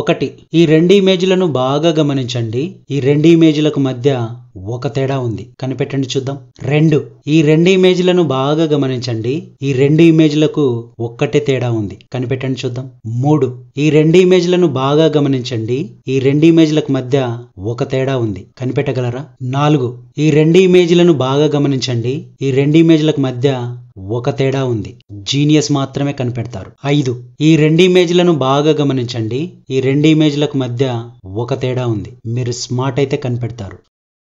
ఒకటి ఈ రెండు ఇమేజ్లను బాగా గమనించండి ఈ రెండు ఇమేజ్లకు మధ్య ఒక తేడా ఉంది కనిపెట్టండి చూద్దాం రెండు ఈ రెండు ఇమేజ్లను బాగా గమనించండి ఈ రెండు ఇమేజ్లకు ఒక్కటే తేడా ఉంది కనిపెట్టండి చూద్దాం మూడు ఈ రెండు ఇమేజ్లను బాగా గమనించండి ఈ రెండు ఇమేజ్లకు మధ్య ఒక తేడా ఉంది కనిపెట్టగలరా నాలుగు ఈ రెండు ఇమేజ్లను బాగా గమనించండి ఈ రెండు ఇమేజ్లకు మధ్య ఒక తేడా ఉంది జీనియస్ మాత్రమే కనిపెడతారు ఐదు ఈ రెండు ఇమేజ్లను బాగా గమనించండి ఈ రెండు ఇమేజ్లకు మధ్య ఒక తేడా ఉంది మీరు స్మార్ట్ అయితే కనిపెడతారు